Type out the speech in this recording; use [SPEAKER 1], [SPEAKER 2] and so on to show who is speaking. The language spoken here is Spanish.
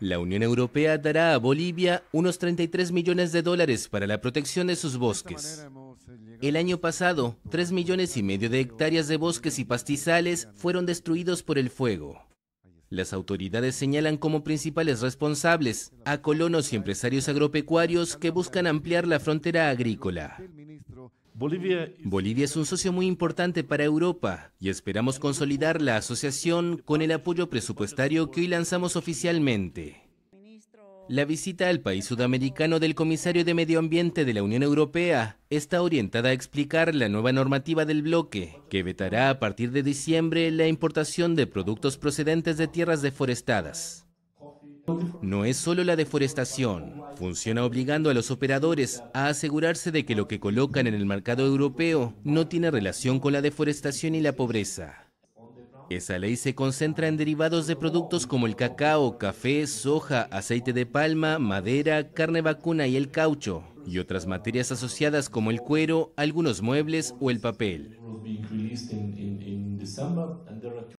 [SPEAKER 1] La Unión Europea dará a Bolivia unos 33 millones de dólares para la protección de sus bosques. Eh, el año pasado, 3 millones y medio de hectáreas de bosques y pastizales fueron destruidos por el fuego. Las autoridades señalan como principales responsables a colonos y empresarios agropecuarios que buscan ampliar la frontera agrícola. Bolivia es un socio muy importante para Europa y esperamos consolidar la asociación con el apoyo presupuestario que hoy lanzamos oficialmente. La visita al país sudamericano del comisario de Medio Ambiente de la Unión Europea está orientada a explicar la nueva normativa del bloque, que vetará a partir de diciembre la importación de productos procedentes de tierras deforestadas. No es solo la deforestación, funciona obligando a los operadores a asegurarse de que lo que colocan en el mercado europeo no tiene relación con la deforestación y la pobreza. Esa ley se concentra en derivados de productos como el cacao, café, soja, aceite de palma, madera, carne vacuna y el caucho, y otras materias asociadas como el cuero, algunos muebles o el papel.